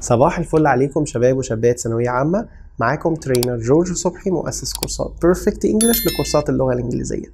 صباح الفل عليكم شباب وشابات ثانوية عامة معاكم ترينر جورج صبحي مؤسس كورسات بيرفكت انجلش لكورسات اللغة الإنجليزية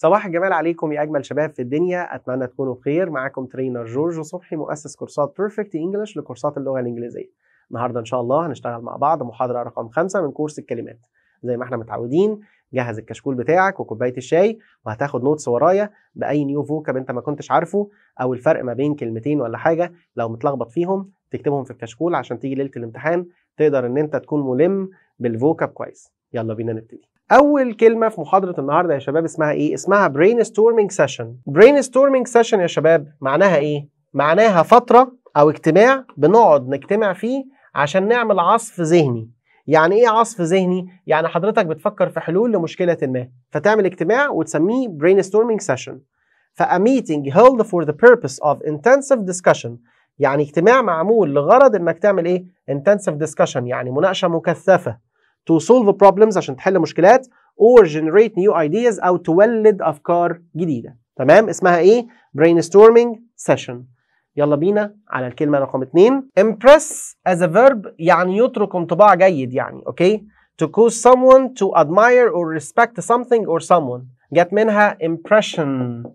صباح الجمال عليكم يا أجمل شباب في الدنيا أتمنى تكونوا بخير معاكم ترينر جورج صبحي مؤسس كورسات بيرفكت انجلش لكورسات اللغة الإنجليزية النهاردة إن شاء الله هنشتغل مع بعض محاضرة رقم خمسة من كورس الكلمات زي ما احنا متعودين جهز الكشكول بتاعك وكوبايه الشاي وهتاخد نوتس ورايا باي نيو فوكاب انت ما كنتش عارفه او الفرق ما بين كلمتين ولا حاجه لو متلخبط فيهم تكتبهم في الكشكول عشان تيجي ليله الامتحان تقدر ان انت تكون ملم بالفوكاب كويس يلا بينا نبتدي اول كلمه في محاضره النهارده يا شباب اسمها ايه اسمها برين ستورمينج سيشن برين ستورمينج سيشن يا شباب معناها ايه معناها فتره او اجتماع بنقعد نجتمع فيه عشان نعمل عصف ذهني يعني ايه عصف ذهني يعني حضرتك بتفكر في حلول لمشكله ما فتعمل اجتماع وتسميه برين ستورمينج سيشن فا meeting held for the purpose of intensive discussion يعني اجتماع معمول لغرض انك تعمل ايه intensive discussion يعني مناقشه مكثفه to solve problems عشان تحل مشكلات or generate new ideas او تولد افكار جديده تمام اسمها ايه brainstorming session يلا بينا على الكلمه رقم اتنين impress as a verb يعني يترك انطباع جيد يعني اوكي okay? to cause someone to admire or respect something or someone جت منها impression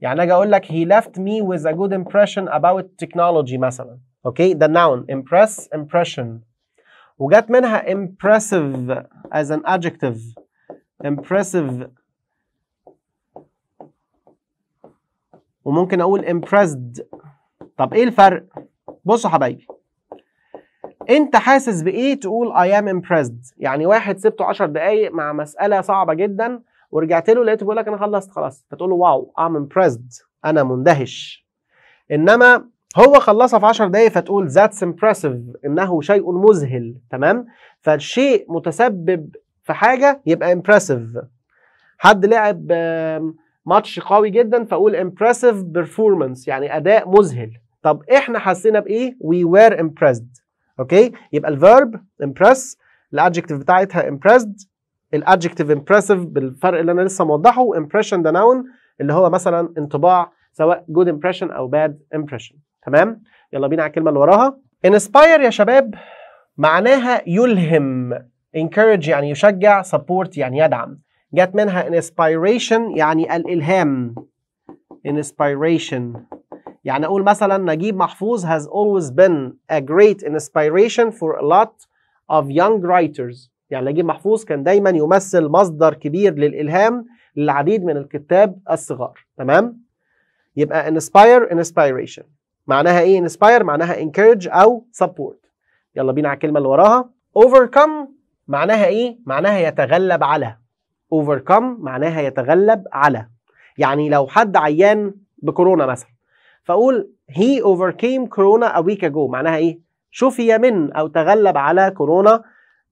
يعني اجي اقول لك he left me with a good impression about technology مثلا اوكي okay? noun impress impression وجت منها impressive as an adjective impressive وممكن اقول impressed طب ايه الفرق بصوا حبايبي انت حاسس بايه تقول I am impressed يعني واحد سبته 10 دقايق مع مساله صعبه جدا ورجعت له لقيته بيقول لك انا خلصت خلاص فتقول له واو I'm impressed انا مندهش انما هو خلصها في 10 دقايق فتقول ذاتس امبرسيف انه شيء مذهل تمام فالشيء متسبب في حاجه يبقى امبرسيف حد لعب ماتش قوي جدا فاقول امبرسيف بيرفورمانس يعني اداء مذهل طب احنا حسينا بايه we were impressed اوكي يبقى الفيرب impress الادجكتيف بتاعتها impressed الادجكتيف impressive بالفرق اللي انا لسه موضحه impression ده noun اللي هو مثلا انطباع سواء good impression او bad impression تمام يلا بينا على الكلمه اللي وراها inspire يا شباب معناها يلهم encourage يعني يشجع support يعني يدعم جت منها inspiration يعني الالهام inspiration يعني أقول مثلا نجيب محفوظ has always been a great inspiration for a lot of young writers يعني نجيب محفوظ كان دايما يمثل مصدر كبير للإلهام للعديد من الكتاب الصغار تمام يبقى inspire inspiration معناها ايه inspire معناها encourage او support يلا بينا على الكلمه اللي وراها overcome معناها ايه معناها يتغلب على overcome معناها يتغلب على يعني لو حد عيان بكورونا مثلا فاقول he overcame كورونا a week ago معناها ايه شفي من او تغلب على كورونا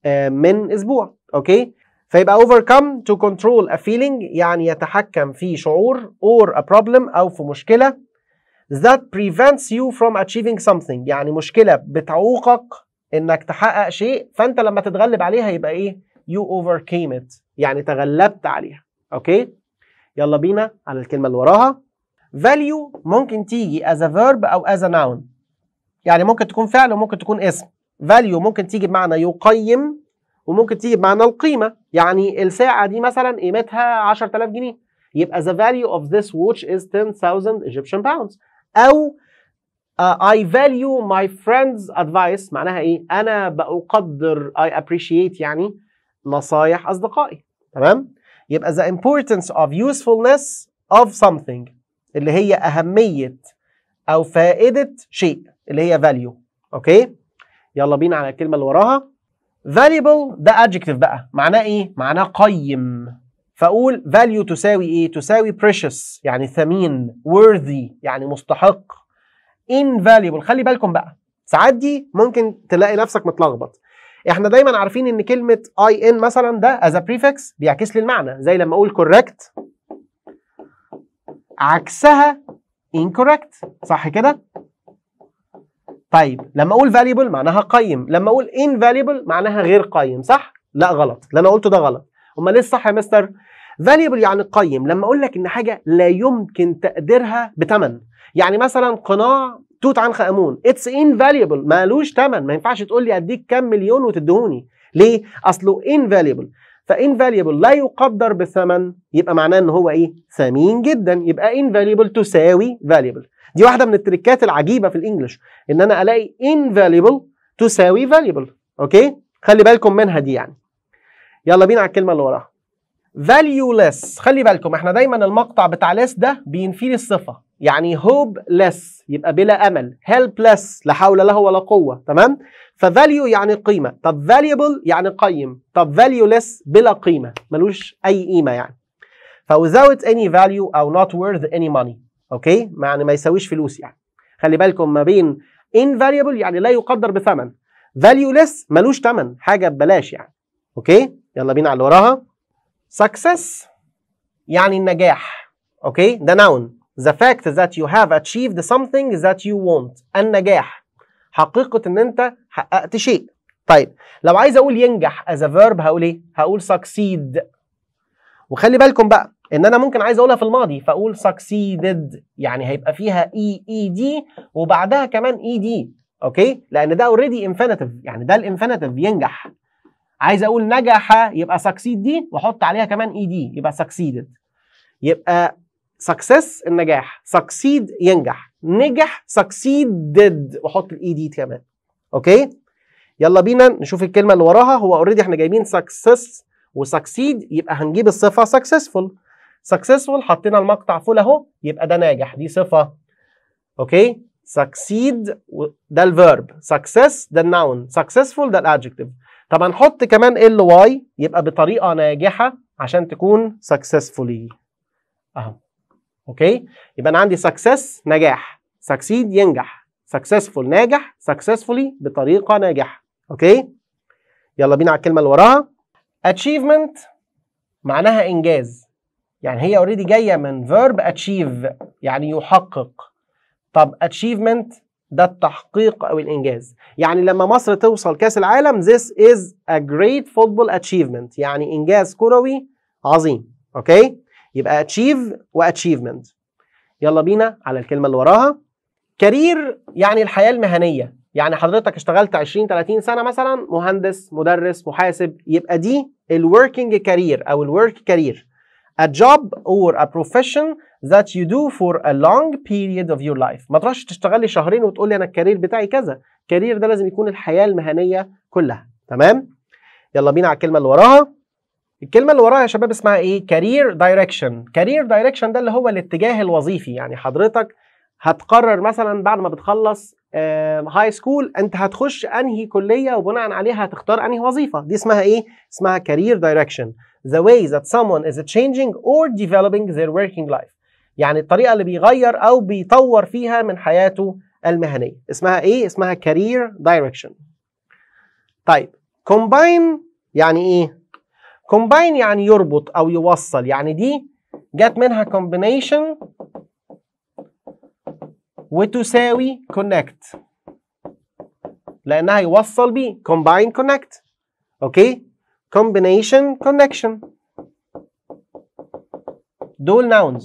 آه، من اسبوع اوكي فيبقى overcome to control a feeling يعني يتحكم في شعور or a problem او في مشكله that prevents you from achieving something يعني مشكله بتعوقك انك تحقق شيء فانت لما تتغلب عليها يبقى ايه you overcame it يعني تغلبت عليها اوكي يلا بينا على الكلمه اللي وراها value ممكن تيجي as a verb أو as a noun يعني ممكن تكون فعل وممكن تكون اسم value ممكن تيجي بمعنى يقيم وممكن تيجي بمعنى القيمة يعني الساعة دي مثلا قيمتها 10000 جنيه يبقى the value of this watch is 10000 Egyptian pounds أو uh, I value my friend's advice معناها إيه؟ أنا بقدر I appreciate يعني نصايح أصدقائي تمام؟ يبقى the importance of usefulness of something اللي هي اهميه او فائده شيء اللي هي فاليو اوكي يلا بينا على الكلمه اللي وراها valuable ده adjective بقى معناه ايه معناه قيم فاقول value تساوي ايه تساوي precious يعني ثمين worthy يعني مستحق invaluable خلي بالكم بقى ساعات دي ممكن تلاقي نفسك متلخبط احنا دايما عارفين ان كلمه in مثلا ده as a prefix بيعكس لي المعنى زي لما اقول correct عكسها incorrect صح كده؟ طيب لما اقول valuable معناها قيم لما اقول invaluable معناها غير قيم صح؟ لا غلط اللي انا قلته ده غلط امال ايه الصح يا مستر؟ valuable يعني قيم لما اقول لك ان حاجه لا يمكن تقديرها بتمن، يعني مثلا قناع توت عنخ امون اتس invaluable مالوش تمن، ما ينفعش تقول لي اديك كام مليون وتديهوني ليه؟ اصله invaluable فانفاليبل لا يقدر بثمن يبقى معناه ان هو ايه ثمين جدا يبقى انفاليبل تساوي فاليبل دي واحده من التريكات العجيبه في الانجليش ان انا الاقي انفاليبل تساوي فاليبل اوكي خلي بالكم منها دي يعني يلا بينا على الكلمه اللي وراها ليس خلي بالكم احنا دايما المقطع بتاع ليس ده بينفي الصفه يعني hopeless يبقى بلا امل helpless لا حول له ولا قوه تمام فvalue يعني قيمه طب valuable يعني قيم طب valueless بلا قيمه ملوش اي قيمه يعني ف any value او not worth any money اوكي يعني ما يساويش فلوس يعني خلي بالكم ما بين invaluable يعني لا يقدر بثمن valueless ملوش ثمن حاجه ببلاش يعني اوكي يلا بينا على اللي وراها success يعني النجاح اوكي ده noun The fact that you have achieved something that you want النجاح حقيقة ان انت حققت شيء طيب لو عايز اقول ينجح as a verb هقول ايه؟ هقول succeed وخلي بالكم بقى ان انا ممكن عايز اقولها في الماضي فاقول succeeded يعني هيبقى فيها اي اي دي وبعدها كمان اي e دي اوكي لان ده already infinitive يعني ده الانفينيتيف ينجح عايز اقول نجح يبقى succeed دي واحط عليها كمان اي e دي يبقى succeeded يبقى سكسس النجاح سكسيد ينجح نجح سكسيدد واحط الاي دي كمان اوكي يلا بينا نشوف الكلمه اللي وراها هو اوريدي احنا جايبين سكسس وسكسيد يبقى هنجيب الصفه سكسسفول سكسسفول حطينا المقطع فول اهو يبقى ده ناجح دي صفه اوكي سكسيد ده الفيرب سكسس ده الناون سكسسفول ده الادجكتيف طب هنحط كمان ال واي يبقى بطريقه ناجحه عشان تكون سكسسفولي اهو اوكي يبقى انا عندي سكسس نجاح سكسيد ينجح سكسسفول ناجح سكسسفولي بطريقه ناجحه اوكي يلا بينا على الكلمه اللي وراها اتشيفمنت معناها انجاز يعني هي اوريدي جايه من verb achieve يعني يحقق طب اتشيفمنت ده التحقيق او الانجاز يعني لما مصر توصل كاس العالم this is a great football achievement يعني انجاز كروي عظيم اوكي يبقى اتشيف واتشيفمنت يلا بينا على الكلمه اللي وراها كارير يعني الحياه المهنيه يعني حضرتك اشتغلت 20 30 سنه مثلا مهندس مدرس محاسب يبقى دي الوركينج كارير او الورك كارير a job or a profession that you do for a long period of your life ما تروحش لي شهرين وتقول لي انا الكارير بتاعي كذا الكارير ده لازم يكون الحياه المهنيه كلها تمام يلا بينا على الكلمه اللي وراها الكلمه اللي وراها يا شباب اسمها ايه كارير دايركشن كارير دايركشن ده اللي هو الاتجاه الوظيفي يعني حضرتك هتقرر مثلا بعد ما بتخلص هاي سكول انت هتخش انهي كليه وبناء عليها هتختار انهي وظيفه دي اسمها ايه اسمها كارير دايركشن the way that someone is changing or developing their working life يعني الطريقه اللي بيغير او بيطور فيها من حياته المهنيه اسمها ايه اسمها كارير دايركشن طيب combine يعني ايه كومباين يعني يربط او يوصل يعني دي جت منها كومبينيشن وتساوي كونكت لانها يوصل بيه كومباين كونكت اوكي كومبينيشن كونكشن دول nouns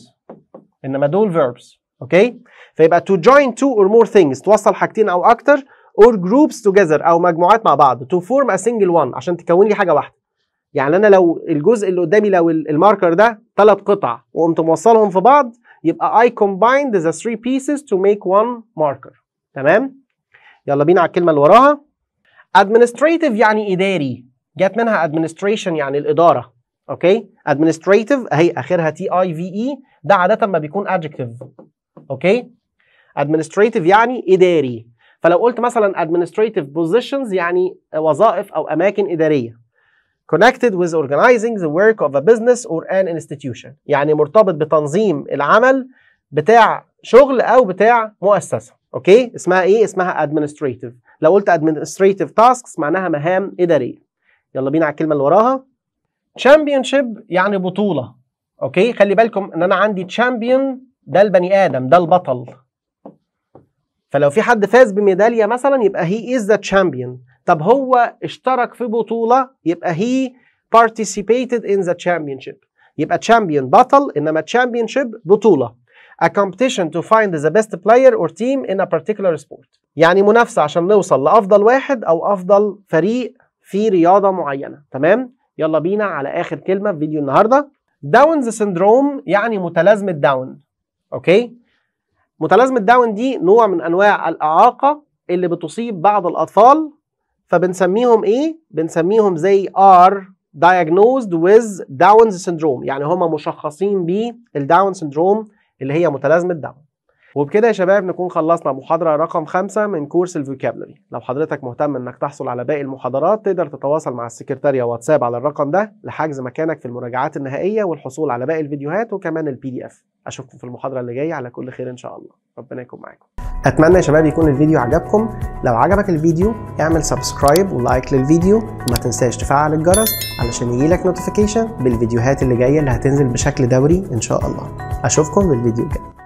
انما دول verbs اوكي فيبقى to join two or more things توصل حاجتين او اكتر or groups together او مجموعات مع بعض to form a single one عشان تكون لي حاجه واحده يعني انا لو الجزء اللي قدامي لو الماركر ده ثلاث قطع وقمت موصلهم في بعض يبقى I combined the three pieces to make one marker تمام يلا بينا على الكلمه اللي وراها administrative يعني اداري جت منها administration يعني الاداره اوكي administrative اهي اخرها تي اي في اي ده عاده ما بيكون adjective اوكي administrative يعني اداري فلو قلت مثلا administrative positions يعني وظائف او اماكن اداريه connected with organizing the work of a business or an institution يعني مرتبط بتنظيم العمل بتاع شغل او بتاع مؤسسه اوكي اسمها ايه اسمها administrative لو قلت administrative tasks معناها مهام اداريه يلا بينا على الكلمه اللي وراها championship يعني بطوله اوكي خلي بالكم ان انا عندي champion ده البني ادم ده البطل فلو في حد فاز بميداليه مثلا يبقى هي از ذا تشامبيون طب هو اشترك في بطولة يبقى هي participated in the championship يبقى champion بطل إنما championship بطولة a competition to find the best player or team in a particular sport يعني منافسة عشان نوصل لأفضل واحد أو أفضل فريق في رياضة معينة تمام يلا بينا على آخر كلمة في فيديو النهاردة داونز سندروم يعني متلازمة داون أوكي متلازمة داون دي نوع من أنواع الإعاقة اللي بتصيب بعض الأطفال فبنسميهم ايه؟ بنسميهم زي ار diagnosed with داونز syndrome يعني هم مشخصين بالداون سيندروم اللي هي متلازمه داون. وبكده يا شباب نكون خلصنا محاضرة رقم خمسة من كورس الفوكابلري لو حضرتك مهتم انك تحصل على باقي المحاضرات تقدر تتواصل مع السكرتارية واتساب على الرقم ده لحجز مكانك في المراجعات النهائية والحصول على باقي الفيديوهات وكمان البي دي اف اشوفكم في المحاضرة اللي جاية على كل خير ان شاء الله ربنا يكون معاكم اتمنى يا شباب يكون الفيديو عجبكم لو عجبك الفيديو اعمل سبسكرايب ولايك للفيديو وما تنساش تفعل الجرس علشان يجيلك نوتيفيكيشن بالفيديوهات اللي جايه اللي هتنزل بشكل دوري ان شاء الله اشوفكم بالفيديو الجاي